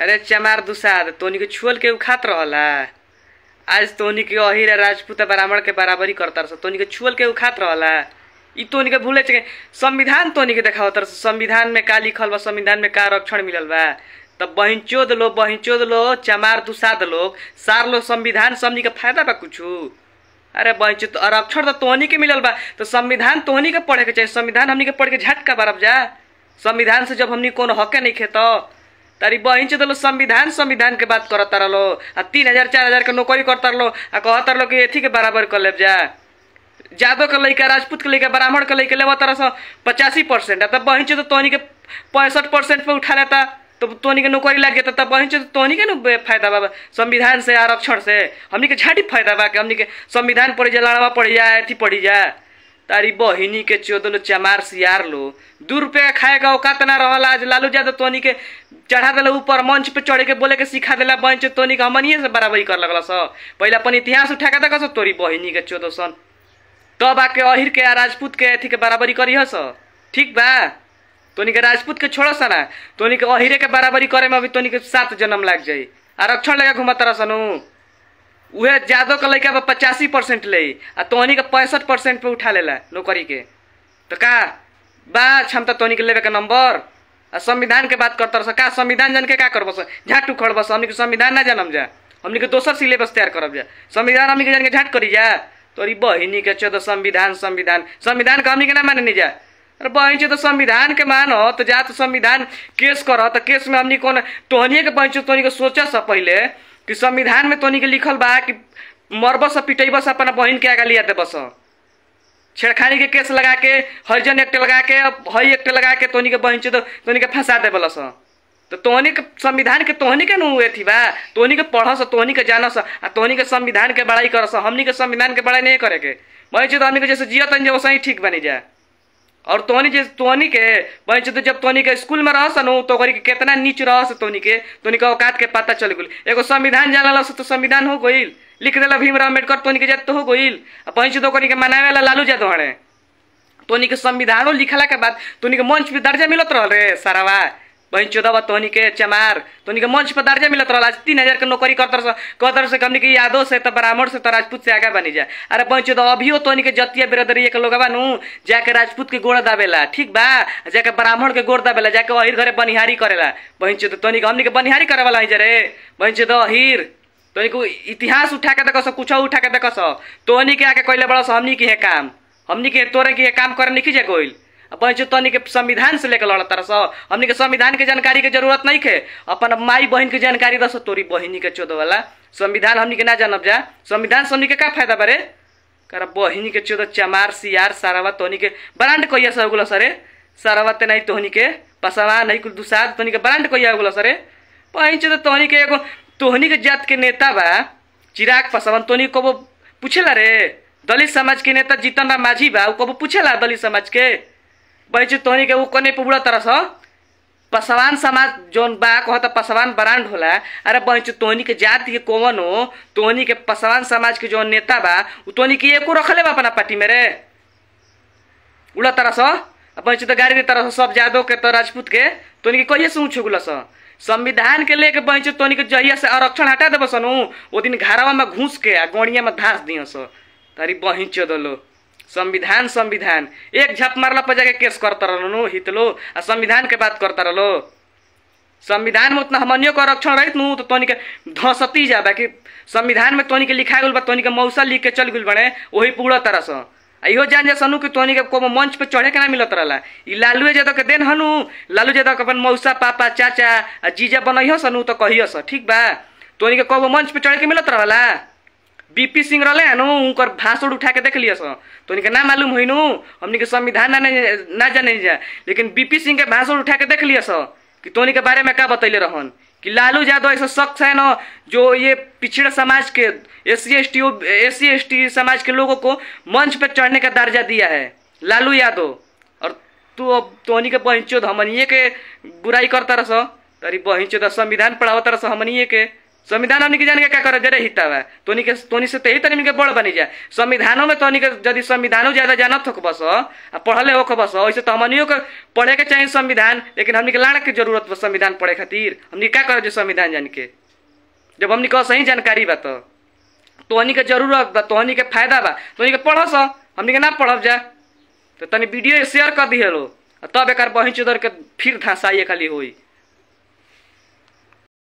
अरे चमार दुसाद तोनी के छुअल के उखात रहला आज तोनी के अहिर राजपूत ब्राह्मण के बराबरी करता रह तोनी के छुअल के उखात रहला इ तोनी के भूले छे संविधान तोनी के देखावत रह संविधान में का लिखल बा संविधान में का रक्षण मिलल बा तब बहिन चोद लो बहिन चोद लो चमार दुसाद लोग सार लो संविधान समनी के फायदा बा कुछ अरे बहन तो आरक्षण तो तोनी के मिलल बा तो संविधान तोनी के पढ़े के चाहिए संविधान हमनी के पढ़ के झटका बरब जा संविधान से जब हमनी कोनो हक नहीं खेत तारी बहन चलो संविधान संविधान के बात करता रहो आ तीन हजार चार हजार के नौकरी करता रहो आ कहता रहो कि अथी के बराबर कर ले जा जादव के लैका राजपूत के लैका ब्राह्मण के लैके लेब तरह से पचासी परसेंट तब बहन से तो तोहनी के पैंसठ परसेंट पर उठा लेता तो तोहनी के नौकरी लग जाता तब बहन से तो तोहनी के न फायदा बा संविधान से आरक्षण से हमनी के झाटी फायदा बा के हमनी के संविधान पढ़ी जाए लड़वा पढ़ी जाए अथी पढ़ी जाए तारी बहिनी के चोदन चमार सियार लो दू रुपया खाएगा औकात ना रहल आज लालू यादव तोनी के चढ़ा दिला ऊपर मंच पे चढ़े के बोले के सिखा दिला बंच तोनी के हमनिये से बराबरी कर लगल स पहले अपन इतिहास उठा के देखो तोरी बहिनी के चोदो सन तब आके अहिर के राजपूत के अथी के बराबरी करी हस ठीक बा तोनी के राजपूत के छोड़ ना तोनी के अहिरे के बराबरी करे में अभी तोनी के सात जन्म लग जाई आरक्षण लगा घुमा तरह सनू वह जादव का लैका बा पचासी परसेंट ले आ तोहनी का पैंसठ परसेंट पर उठा लेला नौकरी के तो का बा क्षमता तो तोहनी के लेवे का नंबर आ संविधान के बात करते रह का संविधान जन के का करब झाट स हमनी के संविधान ना जानम जा हमनी के दोसर सिलेबस तैयार करब जा संविधान हमनी के जन के झाट करी जा तोरी बहिनी के चो तो संविधान संविधान संविधान का हमनी के ना नहीं जा अरे बहन तो संविधान के मान तो जा तो संविधान केस कर तो केस में हमनी कौन तोहनी के बहन तोहनी के सोचा सा पहले कि संविधान में तोनी के लिखल बा कि पिटेब से अपना बहन के आगे लिया स छेड़खानी के केस लगा के हरिजन एक्ट लगा के हई एक्ट लगा के तोनी के बहन चो तोनी के फंसा स तो तोहनी के संविधान के तोहनी के नु थी बा तोहनी के पढ़स तोहनी के स आ तोहनी के संविधान के बड़ाई स हमनी के संविधान के बड़ाई नहीं करे के बहन चो हमी के जैसे जियत जो वैसे ही ठीक बनी जाए और तोनी जैसे तोनी के बहन चुद जब तोनी के स्कूल में रहस सनू तो के कितना नीच रहस तोनी के तोनी के औकात के पता चल गई एगो संविधान जान जाला तो संविधान हो गई लिख दिल भीमराव अम्बेडकर तोनी के जात तो हो गई बहन चुद के मनावे ला लालू जादव हड़े तोनी के संविधानों लिखला के बाद तोनी के मंच पे दर्जा मिलत रह रे सारावा बहन चौदह तोहनी के चमार तोहनी के मंच पर दर्जा मिलत रहा तीन हजार के नौकरी करतर से कतर से हमनी के यादव से तो ब्राह्मण से तो राजपूत से आगे बनी जाए अरे बहन चौदह अभियो तोहनी के जतिया बिरदरी के लोग नु जाके राजपूत के गोड़ दाबेला ठीक बा जाके ब्राह्मण के गोड़ दाबेला जाके अहिर घरे बनिहारी करेला बहन चौदह तोहनी के हमनी के बनिहारी करे वाला रे बहन चौदह अहिर तोहनी को इतिहास उठा के देखो कुछ उठा के देखो तोहनी के आके कहले बड़ा हमनी के है काम हमनी के तोरे के काम करे निकी जाए गोइल अपन जो तो तनिक संविधान से लेकर लड़ तारा हमने के संविधान के जानकारी के जरूरत नहीं है अपन माई बहन के जानकारी रस तोरी बहनी के चोद वाला संविधान हमने के ना जानब जा संविधान से हमने के का फायदा बारे कर बहन के चोद चमार सियार सारावा तोहनी के ब्रांड कहिया से हो गल सरे सारावा ते नहीं तोहनी के पसावा नहीं कुल दुसाद तोहनी के ब्रांड कहिया हो गल सरे बहन चोद तोहनी के एगो तोहनी के जात के नेता बा चिराग पसावन तोहनी कबो पूछेला रे दलित समाज के नेता जीतन राम माझी बा कबो पूछेला दलित समाज के बैचु तोनी के उ कने पे तरह तरस पसवान समाज जोन बा कह पसवान ब्रांड होला अरे बहचू तोनी के जाति के कोवन हो तोहनी के पसवान समाज के जोन नेता बा उ तोनी के एको रखले बा अपना पार्टी में रे उड़ा तरस बहचू तो गाड़ी तरह तरस सब जादो के तो राजपूत के तोनी के कहिए से ऊँच गुलस संविधान के लेके बहचू तोनी के जहिया से आरक्षण हटा देबसन वो दिन घरावा में घुस के आ गौड़िया में धास सो तारी बहिन दलो संविधान संविधान एक झप मारला पर जाके केस करता रहो हित लो आ संविधान के बात करता रहो संविधान में उतना हमनियों का आरक्षण रहित नु तो तोनी के धसती जा बाकी संविधान में तोनी के लिखा गल बा तोनी के मौसा लिख के चल गुल बने वही पूरा तरह से इहो जान जा सनु कि तोनी के को मंच पे चढ़े के ना मिलत रहला ई लालू यादव के देन हनु लालू यादव के अपन मौसा पापा चाचा आ जीजा बनैहो सनु तो कहियो स ठीक बा तोनी के को मंच पे चढ़े के मिलत रहला बीपी सिंह रहे न उनकर भाषण उठा के देख लिया सर तो उनके ना मालूम हुई हमने के संविधान ना ना जाने जा लेकिन बीपी सिंह के भाषण उठा के देख लिया सर कि तो के बारे में क्या बतैले रहन कि लालू यादव ऐसा शख्स है ना जो ये पिछड़े समाज के S C S T S C S T समाज के लोगों को मंच पर चढ़ने का दर्जा दिया है लालू यादव और तू अब तोनी के बहिंचो हमनिये के बुराई करता रह तरी बहिंचो संविधान पढ़ावता रह हमनिये के संविधान हमने जान के क्या कर जरे हितावा तोनी के तोनी से तेही तनी तो के बड़ बनी जाए संविधानों में तोनी के यदि संविधानों ज्यादा जानत हो बस आ पढ़ले हो बस वैसे तो हमनियो के पढ़े के चाहिए संविधान लेकिन हमने के लाड़ के जरूरत बस संविधान पढ़े खातिर हमने क्या कर जो संविधान जान के जब हमने को सही जानकारी बा तो तोहनी के जरूरत बा तोहनी के फायदा बा तोहनी के पढ़स हमने के ना पढ़ब जा तो तनी वीडियो शेयर कर दिहलो तब एक बहिन चुदर के फिर धसाइए खाली होई